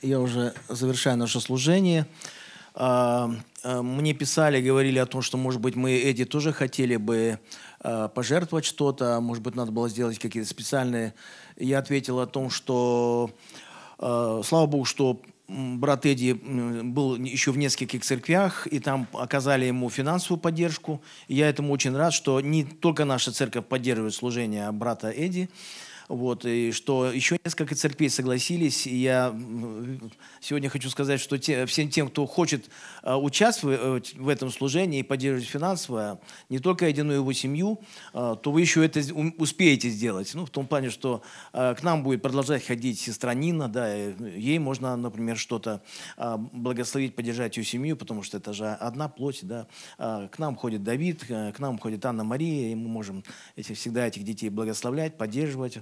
Я уже завершаю наше служение. А, а, мне писали, говорили о том, что, может быть, мы эти тоже хотели бы а, пожертвовать что-то, может быть, надо было сделать какие-то специальные. Я ответил о том, что, слава богу, что брат Эдди был еще в нескольких церквях, и там оказали ему финансовую поддержку. я этому очень рад, что не только наша церковь поддерживает служение брата Эдди, вот, и что еще несколько церквей согласились, и я сегодня хочу сказать, что те, всем тем, кто хочет э, участвовать э, в этом служении и поддерживать финансово, не только единую его семью, э, то вы еще это успеете сделать, ну, в том плане, что к нам будет продолжать ходить сестра Нина, да, ну, ей можно, например, что-то благословить, поддержать ее семью, потому что это же одна плоть, да, к нам ходит Давид, к нам ходит Анна Мария, и мы можем эти, всегда этих детей благословлять, поддерживать,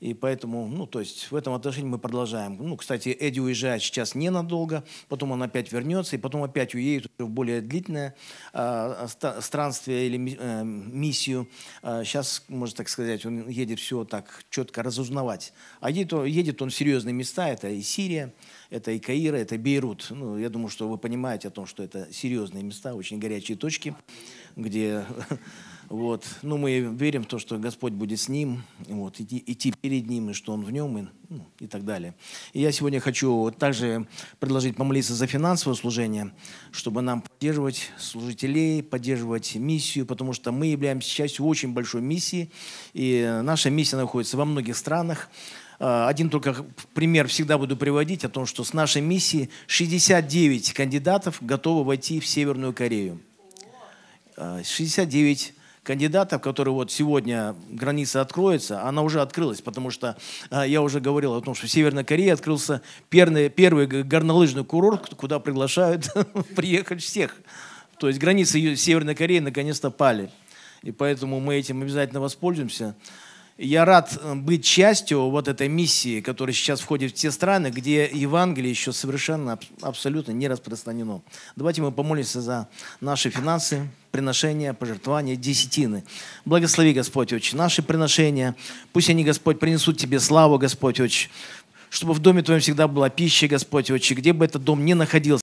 и поэтому, ну, то есть в этом отношении мы продолжаем. Ну, кстати, Эдди уезжает сейчас ненадолго, потом он опять вернется, и потом опять уедет в более длительное э, странствие или э, миссию. Э, а, сейчас, можно так сказать, он едет все так четко разузнавать. А едет, он, едет он в серьезные места, это и Сирия, это и Каира, это Бейрут. Ну, я думаю, что вы понимаете о том, что это серьезные места, очень горячие точки, где Вот. ну, мы верим в то, что Господь будет с ним, вот, идти, идти перед ним, и что он в нем, и, ну, и так далее. И я сегодня хочу также предложить помолиться за финансовое служение, чтобы нам поддерживать служителей, поддерживать миссию, потому что мы являемся частью очень большой миссии, и наша миссия находится во многих странах. А, один только пример всегда буду приводить о том, что с нашей миссии 69 кандидатов готовы войти в Северную Корею. 69 а, кандидатов, которые вот сегодня граница откроется, она уже открылась, потому что э, я уже говорил о том, что в Северной Корее открылся первый, первый горнолыжный курорт, куда приглашают приехать всех. То есть границы Северной Кореи наконец-то пали. И поэтому мы этим обязательно воспользуемся. Я рад э, быть частью вот этой миссии, которая сейчас входит в те страны, где Евангелие еще совершенно, абсолютно не распространено. Давайте мы помолимся за наши финансы, приношения, пожертвования, десятины. Благослови, Господь, очень наши приношения. Пусть они, Господь, принесут Тебе славу, Господь, очень чтобы в доме Твоем всегда была пища, Господь, отче, где бы этот дом ни находился.